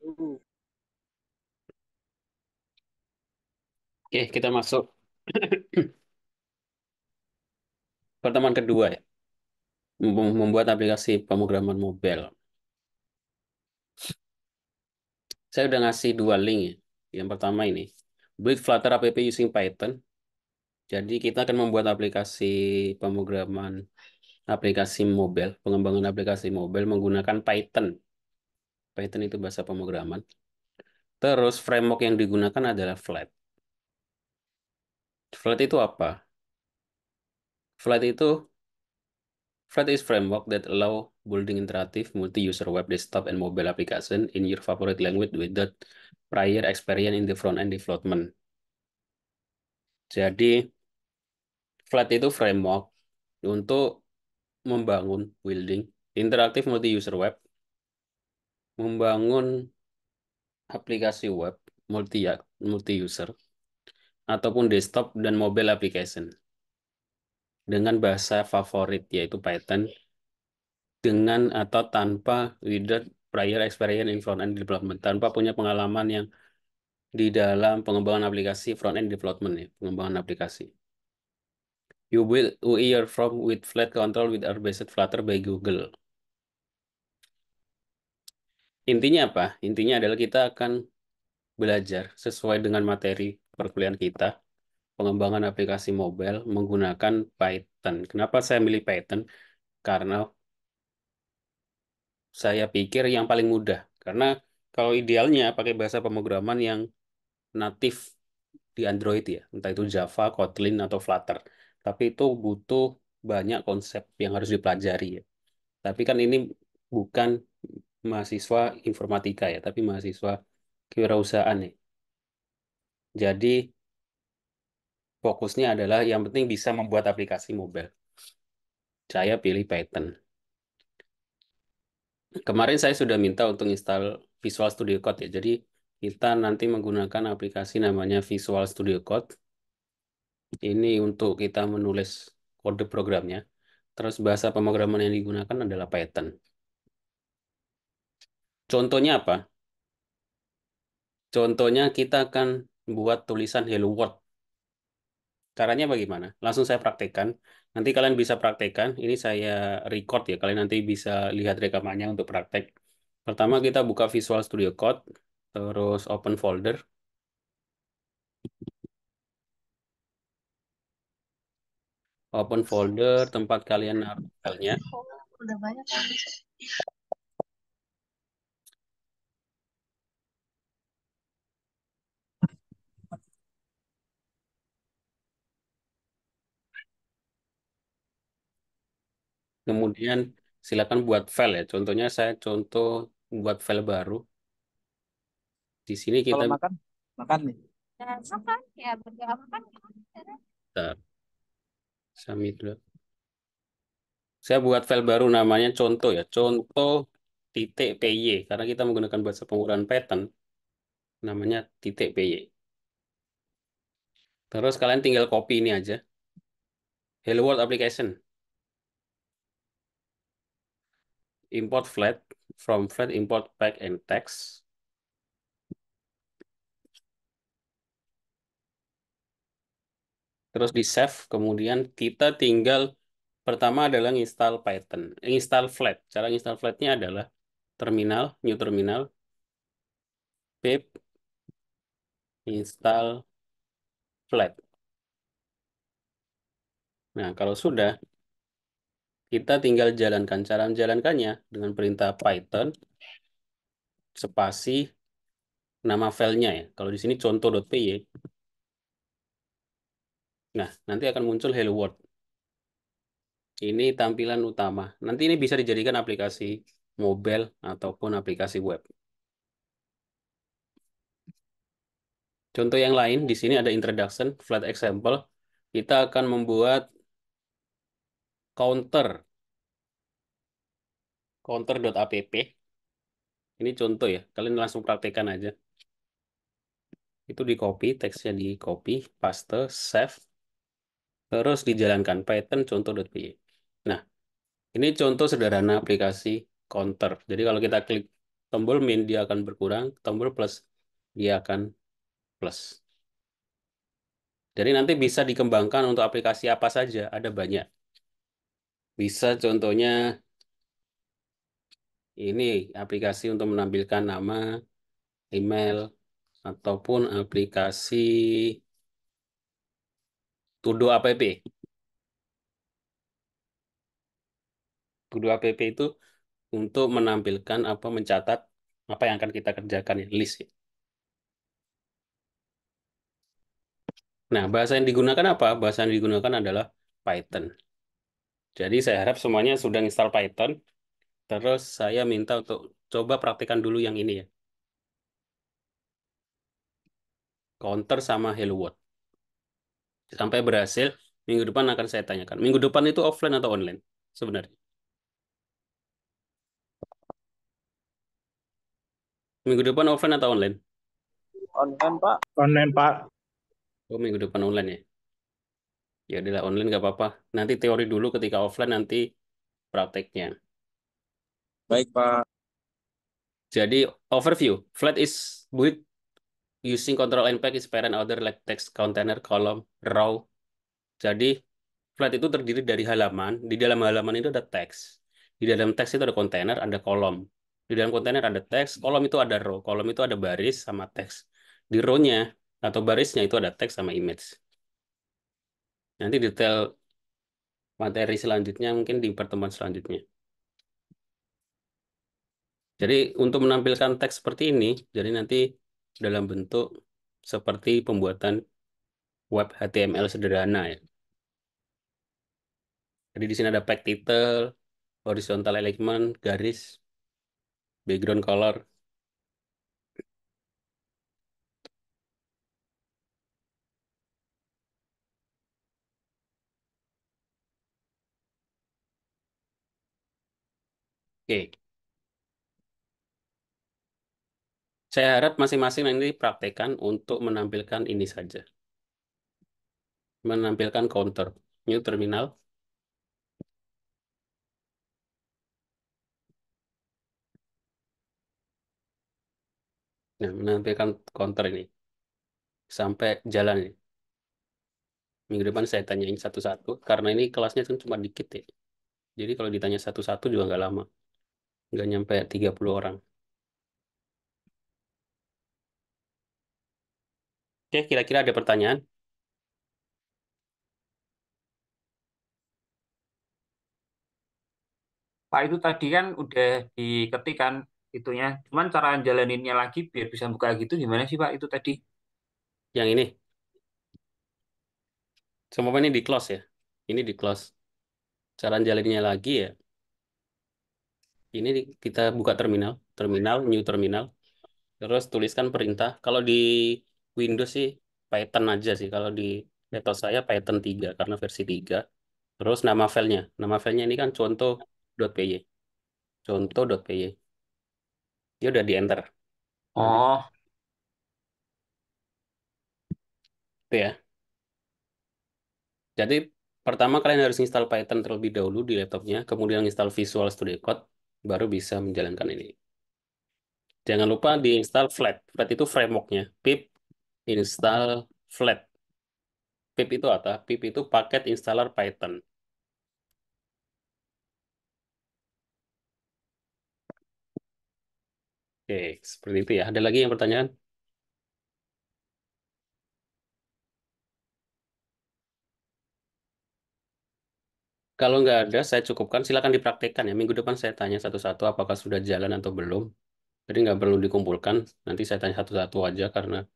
Oke, kita masuk pertemuan kedua ya. Membuat aplikasi pemrograman mobile. Saya udah ngasih dua link ya. Yang pertama ini, build Flutter app using Python. Jadi kita akan membuat aplikasi pemrograman aplikasi mobile, pengembangan aplikasi mobile menggunakan Python. Python itu bahasa pemrograman. Terus framework yang digunakan adalah flat. Flat itu apa? Flat itu Flat is framework that allow building interactive multi-user web desktop and mobile application in your favorite language without prior experience in the front-end development. Jadi, Flat itu framework untuk membangun building interactive multi-user web membangun aplikasi web multi multi user ataupun desktop dan mobile application dengan bahasa favorit yaitu Python dengan atau tanpa without prior experience in front end development tanpa punya pengalaman yang di dalam pengembangan aplikasi front end development ya pengembangan aplikasi you will UI your from with flat control with our based Flutter by Google Intinya apa? Intinya adalah kita akan belajar sesuai dengan materi perkuliahan kita, pengembangan aplikasi mobile menggunakan Python. Kenapa saya milih Python? Karena saya pikir yang paling mudah. Karena kalau idealnya pakai bahasa pemrograman yang natif di Android ya, entah itu Java, Kotlin, atau Flutter. Tapi itu butuh banyak konsep yang harus dipelajari ya. Tapi kan ini bukan mahasiswa informatika ya, tapi mahasiswa kewirausahaan nih. Ya. Jadi fokusnya adalah yang penting bisa membuat aplikasi mobile. Saya pilih Python. Kemarin saya sudah minta untuk install Visual Studio Code ya. Jadi kita nanti menggunakan aplikasi namanya Visual Studio Code. Ini untuk kita menulis kode programnya. Terus bahasa pemrograman yang digunakan adalah Python. Contohnya apa? Contohnya kita akan buat tulisan hello world. Caranya bagaimana? Langsung saya praktekkan. Nanti kalian bisa praktekkan. Ini saya record ya. Kalian nanti bisa lihat rekamannya untuk praktek. Pertama kita buka Visual Studio Code. Terus open folder. Open folder tempat kalian naruh filenya. Kemudian silakan buat file ya. Contohnya saya contoh buat file baru. Di sini kita Kalau makan makan nih. Ya, makan ya berjalan makan. Bentar. Sami dulu. Saya buat file baru namanya contoh ya. Contoh titik PY karena kita menggunakan bahasa pengukuran pattern namanya titik PY. Terus kalian tinggal copy ini aja. Hello World application. import flat from flat import pack and text terus di save kemudian kita tinggal pertama adalah install Python install flat cara install flatnya adalah terminal new terminal pip install flat nah kalau sudah kita tinggal jalankan. Cara menjalankannya dengan perintah Python, spasi, nama filenya ya. Kalau di sini contoh.py. Nah, nanti akan muncul Hello World. Ini tampilan utama. Nanti ini bisa dijadikan aplikasi mobile ataupun aplikasi web. Contoh yang lain, di sini ada introduction, flat example. Kita akan membuat counter counter.app ini contoh ya kalian langsung praktekkan aja itu di copy teksnya di copy paste save terus dijalankan Python contoh.py nah ini contoh sederhana aplikasi counter jadi kalau kita klik tombol min dia akan berkurang tombol plus dia akan plus jadi nanti bisa dikembangkan untuk aplikasi apa saja ada banyak bisa contohnya ini aplikasi untuk menampilkan nama, email, ataupun aplikasi Tudo App. Tudo App itu untuk menampilkan apa mencatat apa yang akan kita kerjakan ya, list. Nah, bahasa yang digunakan apa? Bahasa yang digunakan adalah Python. Jadi saya harap semuanya sudah install Python. Terus saya minta untuk coba praktikan dulu yang ini ya. Counter sama hello world. Sampai berhasil, minggu depan akan saya tanyakan. Minggu depan itu offline atau online sebenarnya? Minggu depan offline atau online? Online, Pak. Online, Pak. Oh, minggu depan online ya? ya adalah online nggak apa-apa nanti teori dulu ketika offline nanti prakteknya baik pak jadi overview flat is built using control and pack is parent order like text container column row jadi flat itu terdiri dari halaman di dalam halaman itu ada teks di dalam teks itu ada container, ada kolom di dalam container ada teks, kolom itu ada row, kolom itu ada baris sama teks. Di rownya atau barisnya itu ada teks sama image. Nanti detail materi selanjutnya mungkin di pertemuan selanjutnya. Jadi untuk menampilkan teks seperti ini, jadi nanti dalam bentuk seperti pembuatan web HTML sederhana ya. Jadi di sini ada pack title, horizontal element, garis, background color, Oke, saya harap masing-masing nanti praktekkan untuk menampilkan ini saja. Menampilkan counter. New terminal. Nah, menampilkan counter ini. Sampai jalan ini. Minggu depan saya tanyain satu-satu, karena ini kelasnya kan cuma dikit ya. Jadi kalau ditanya satu-satu juga nggak lama nggak nyampe 30 orang. Oke, kira-kira ada pertanyaan? Pak itu tadi kan udah diketikan itunya. Cuman cara jalaninnya lagi biar bisa buka gitu gimana sih Pak itu tadi? Yang ini. Semua ini di close ya. Ini di close. Cara jalaninnya lagi ya ini kita buka terminal, terminal, new terminal. Terus tuliskan perintah. Kalau di Windows sih Python aja sih. Kalau di laptop saya Python 3 karena versi 3. Terus nama filenya. Nama filenya ini kan contoh .py. Contoh .py. Dia udah di enter. Oh. Itu ya. Jadi pertama kalian harus install Python terlebih dahulu di laptopnya, kemudian install Visual Studio Code, baru bisa menjalankan ini. Jangan lupa diinstal flat. Flat itu frameworknya. Pip install flat. Pip itu apa? Pip itu paket installer Python. Oke, seperti itu ya. Ada lagi yang pertanyaan? Kalau nggak ada, saya cukupkan. Silakan dipraktekkan ya. Minggu depan saya tanya satu-satu apakah sudah jalan atau belum. Jadi nggak perlu dikumpulkan. Nanti saya tanya satu-satu aja karena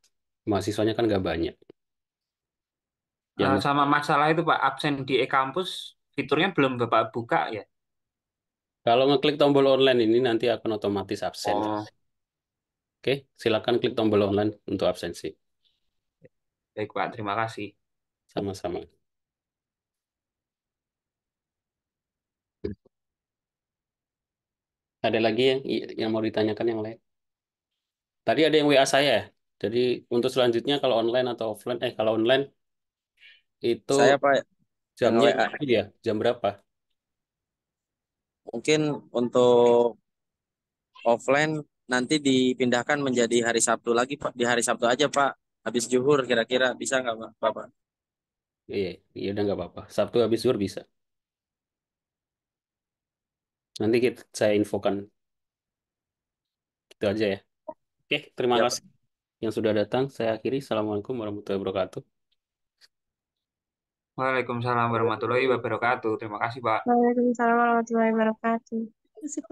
mahasiswanya kan nggak banyak. Ya, uh, sama masalah itu Pak, absen di e-kampus fiturnya belum Bapak buka ya? Kalau ngeklik tombol online ini nanti akan otomatis absen. Oh. Oke, silakan klik tombol online untuk absensi. Baik Pak, terima kasih. Sama-sama. Ada lagi yang yang mau ditanyakan yang lain? Tadi ada yang WA saya. Jadi untuk selanjutnya kalau online atau offline, eh kalau online itu saya Pak jamnya WA. ya, jam berapa? Mungkin untuk offline nanti dipindahkan menjadi hari Sabtu lagi Pak, di hari Sabtu aja Pak, habis zuhur kira-kira bisa nggak Pak, Bapak? Iya, iya udah nggak apa-apa. Sabtu habis zuhur bisa. Nanti kita, saya infokan. Gitu aja ya. Oke, terima ya. kasih yang sudah datang. Saya akhiri. Assalamualaikum warahmatullahi wabarakatuh. Waalaikumsalam warahmatullahi wabarakatuh. Terima kasih, Pak. Waalaikumsalam warahmatullahi wabarakatuh.